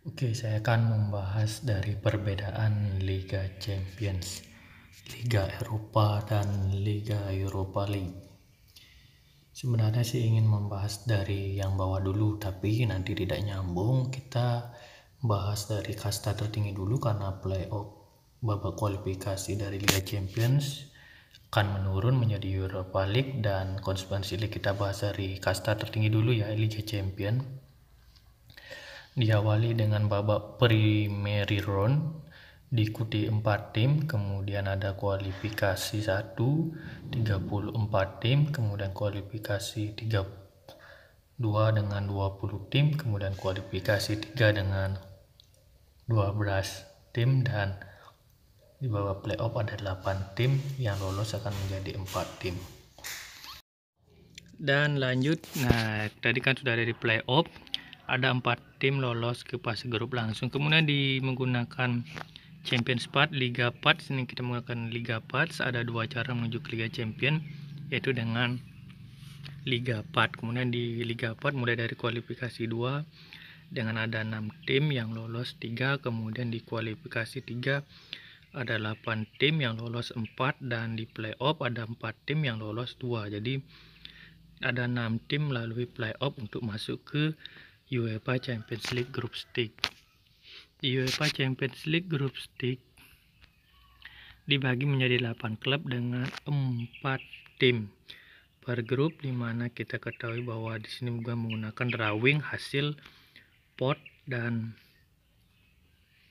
Oke, saya akan membahas dari perbedaan Liga Champions, Liga Eropa, dan Liga Europa League. Sebenarnya sih ingin membahas dari yang bawah dulu, tapi nanti tidak nyambung. Kita bahas dari kasta tertinggi dulu karena playoff babak kualifikasi dari Liga Champions akan menurun menjadi Europa League dan konsekuensi League kita bahas dari kasta tertinggi dulu ya Liga Champions diawali dengan babak primary round diikuti 4 tim, kemudian ada kualifikasi 1, 34 tim, kemudian kualifikasi 3, 2 dengan 20 tim, kemudian kualifikasi 3 dengan 12 tim dan di bawah playoff ada 8 tim yang lolos akan menjadi 4 tim. Dan lanjut, nah tadi kan sudah ada di playoff, ada empat tim lolos ke fase grup langsung kemudian di menggunakan Champions Part Liga Part sini kita menggunakan Liga Part ada dua cara menuju ke Liga Champion yaitu dengan Liga Part kemudian di Liga Part mulai dari kualifikasi dua dengan ada enam tim yang lolos tiga, kemudian di kualifikasi tiga ada 8 tim yang lolos 4 dan di playoff ada 4 tim yang lolos 2 jadi ada 6 tim melalui playoff untuk masuk ke UEFA Champions League Group Stage. Di UEFA Champions League Group Stage dibagi menjadi 8 klub dengan 4 tim per grup di mana kita ketahui bahwa di sini juga menggunakan drawing hasil pot dan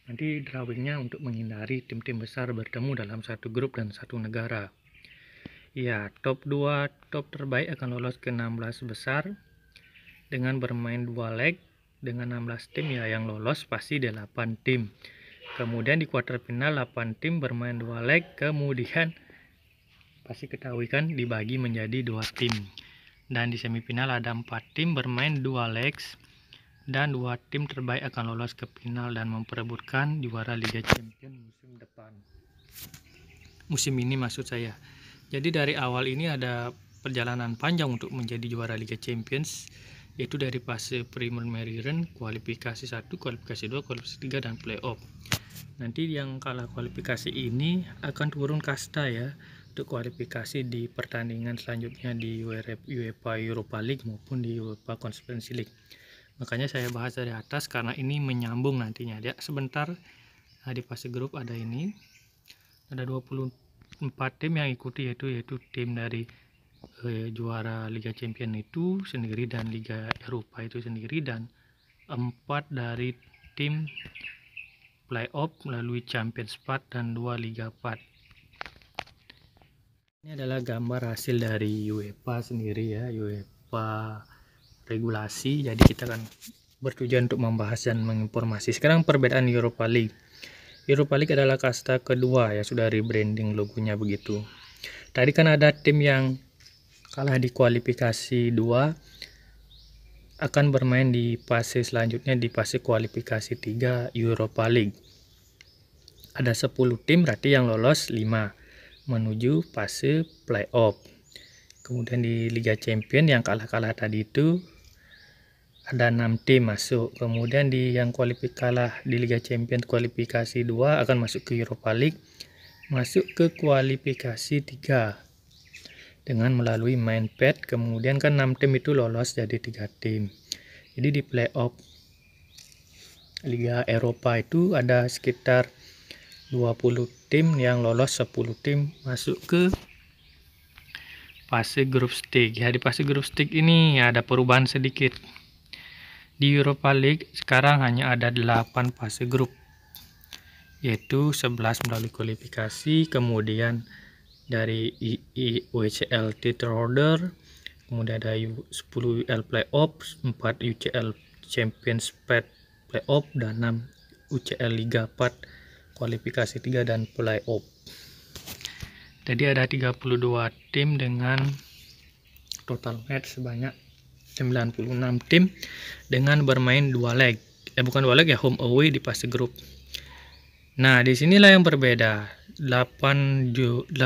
nanti drawingnya untuk menghindari tim-tim besar bertemu dalam satu grup dan satu negara. Ya, top 2 top terbaik akan lolos ke 16 besar dengan bermain dua leg dengan 16 tim ya yang lolos pasti delapan 8 tim. Kemudian di quarter final 8 tim bermain dua leg, kemudian pasti ketahui kan dibagi menjadi dua tim. Dan di semifinal ada empat tim bermain dua legs dan dua tim terbaik akan lolos ke final dan memperebutkan juara Liga Champions musim depan. Musim ini maksud saya. Jadi dari awal ini ada perjalanan panjang untuk menjadi juara Liga Champions yaitu dari fase preliminary kualifikasi 1, kualifikasi 2, kualifikasi 3 dan playoff. Nanti yang kalah kualifikasi ini akan turun kasta ya untuk kualifikasi di pertandingan selanjutnya di UEFA Europa League maupun di UEFA Conference League. Makanya saya bahas dari atas karena ini menyambung nantinya ya. Sebentar nah di fase grup ada ini ada 24 tim yang ikuti yaitu yaitu tim dari Eh, juara Liga Champion itu sendiri dan Liga Eropa itu sendiri dan empat dari tim playoff melalui Champions 4 dan dua Liga 4 ini adalah gambar hasil dari UEFA sendiri ya UEFA regulasi jadi kita akan bertujuan untuk membahas dan menginformasi sekarang perbedaan Europa League Europa League adalah kasta kedua ya sudah rebranding logonya begitu tadi kan ada tim yang kalah di kualifikasi 2 akan bermain di fase selanjutnya di fase kualifikasi 3 Europa League. Ada 10 tim berarti yang lolos 5 menuju fase playoff. Kemudian di Liga Champion yang kalah-kalah tadi itu ada 6 tim masuk. Kemudian di yang kualifikasi kalah di Liga Champion kualifikasi 2 akan masuk ke Europa League, masuk ke kualifikasi 3 dengan melalui main pad kemudian kan 6 tim itu lolos jadi 3 tim jadi di playoff Liga Eropa itu ada sekitar 20 tim yang lolos 10 tim masuk ke fase grup stage ya di fase grup stage ini ada perubahan sedikit di Europa League sekarang hanya ada 8 fase grup yaitu 11 melalui kualifikasi kemudian dari UCL title holder kemudian ada 10 UCL playoff 4 UCL Champions Pet playoff dan 6 UCL Liga 4 kualifikasi 3 dan playoff jadi ada 32 tim dengan total match sebanyak 96 tim dengan bermain dua leg eh bukan dua leg ya home away di fase grup Nah, di sinilah yang berbeda. 8, 8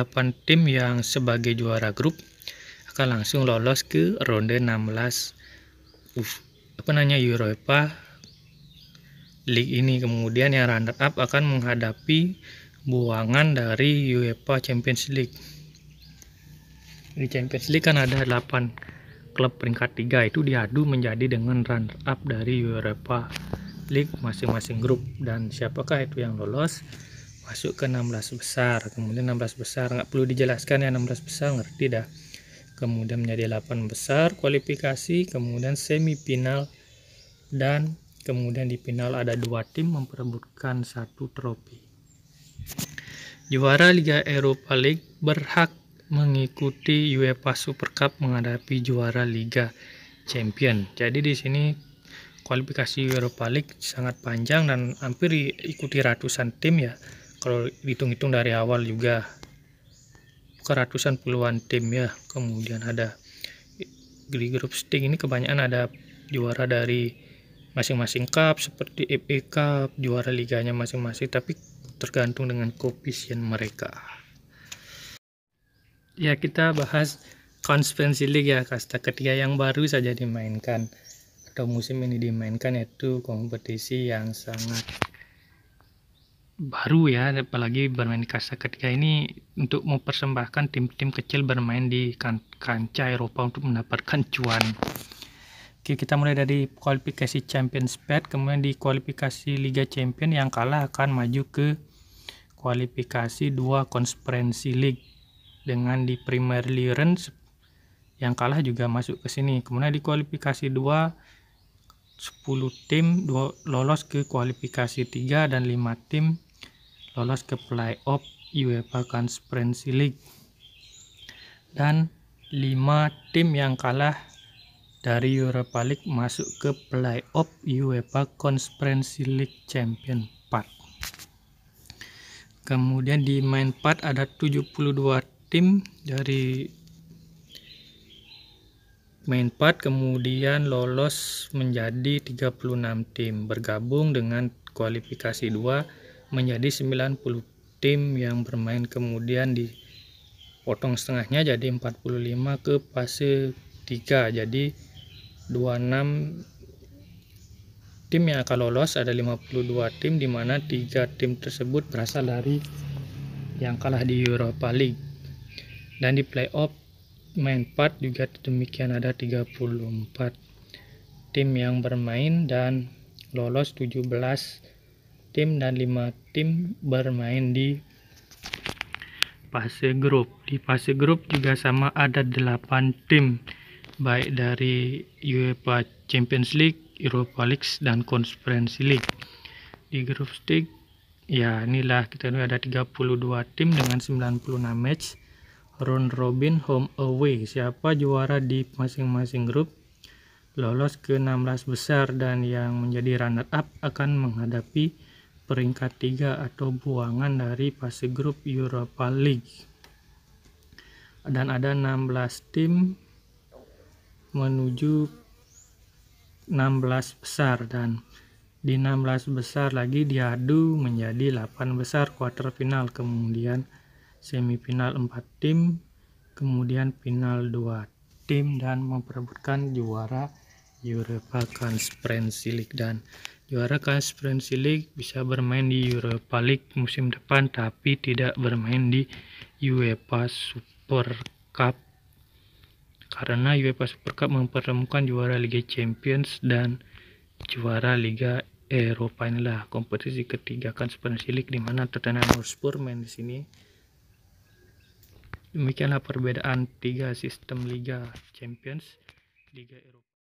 tim yang sebagai juara grup akan langsung lolos ke ronde 16 uf, apa namanya Europa League ini. Kemudian yang runner up akan menghadapi buangan dari UEFA Champions League. Di Champions League kan ada 8 klub peringkat 3 itu diadu menjadi dengan runner up dari Europa klik masing-masing grup dan siapakah itu yang lolos masuk ke 16 besar kemudian 16 besar nggak perlu dijelaskan ya 16 besar ngerti dah kemudian menjadi 8 besar kualifikasi kemudian semifinal dan kemudian di final ada dua tim memperebutkan satu trofi juara Liga Eropa League berhak mengikuti UEFA Super Cup menghadapi juara Liga Champion jadi di sini kualifikasi Europa League sangat panjang dan hampir diikuti ratusan tim ya kalau hitung hitung dari awal juga ke ratusan puluhan tim ya kemudian ada di grup stick ini kebanyakan ada juara dari masing-masing cup seperti FA Cup juara liganya masing-masing tapi tergantung dengan koefisien mereka ya kita bahas Conference League ya kasta ketiga yang baru saja dimainkan atau musim ini dimainkan yaitu kompetisi yang sangat baru ya apalagi bermain di kasta ketiga ini untuk mempersembahkan tim-tim kecil bermain di kan kancah Eropa untuk mendapatkan cuan Oke kita mulai dari kualifikasi Champions Pet kemudian di kualifikasi Liga Champion yang kalah akan maju ke kualifikasi dua konferensi league dengan di Premier League yang kalah juga masuk ke sini kemudian di kualifikasi dua 10 tim lolos ke kualifikasi 3 dan 5 tim lolos ke playoff UEFA Conference League dan 5 tim yang kalah dari Europa League masuk ke playoff UEFA Conference League Champion 4 Kemudian di main 4 ada 72 tim dari main part kemudian lolos menjadi 36 tim bergabung dengan kualifikasi 2 menjadi 90 tim yang bermain kemudian dipotong setengahnya jadi 45 ke fase 3 jadi 26 tim yang akan lolos ada 52 tim di mana 3 tim tersebut berasal dari yang kalah di Europa League dan di playoff main part juga demikian ada 34 tim yang bermain dan lolos 17 tim dan 5 tim bermain di fase grup. Di fase grup juga sama ada 8 tim baik dari UEFA Champions League, Europa League dan Conference League. Di grup stick ya inilah kita ada 32 tim dengan 96 match round robin home away siapa juara di masing-masing grup lolos ke 16 besar dan yang menjadi runner up akan menghadapi peringkat 3 atau buangan dari fase grup Europa League dan ada 16 tim menuju 16 besar dan di 16 besar lagi diadu menjadi 8 besar quarter final kemudian semifinal 4 tim, kemudian final 2 tim dan memperebutkan juara Europa Conference League dan juara Conference League bisa bermain di Europa League musim depan tapi tidak bermain di UEFA Super Cup karena UEFA Super Cup mempertemukan juara Liga Champions dan juara Liga Eropa inilah kompetisi ketiga Conference League di mana Tottenham Hotspur main di sini Demikianlah perbedaan tiga sistem Liga Champions, Liga Eropa.